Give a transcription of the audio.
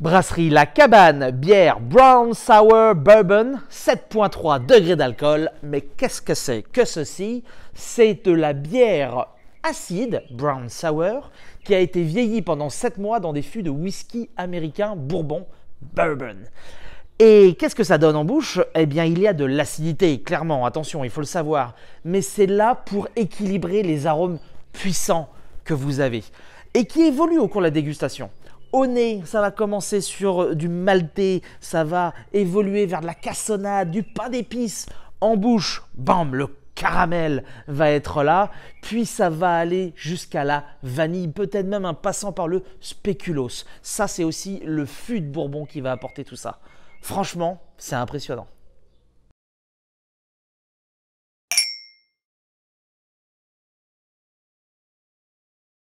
Brasserie La Cabane, bière Brown Sour Bourbon, 7,3 degrés d'alcool. Mais qu'est-ce que c'est que ceci C'est de la bière acide, Brown Sour, qui a été vieillie pendant 7 mois dans des fûts de whisky américain Bourbon Bourbon. Et qu'est-ce que ça donne en bouche Eh bien, il y a de l'acidité, clairement, attention, il faut le savoir. Mais c'est là pour équilibrer les arômes puissants que vous avez et qui évoluent au cours de la dégustation au nez, ça va commencer sur euh, du malté ça va évoluer vers de la cassonade, du pain d'épices. En bouche, bam, le caramel va être là, puis ça va aller jusqu'à la vanille, peut-être même en passant par le spéculoos. Ça, c'est aussi le fût de Bourbon qui va apporter tout ça. Franchement, c'est impressionnant.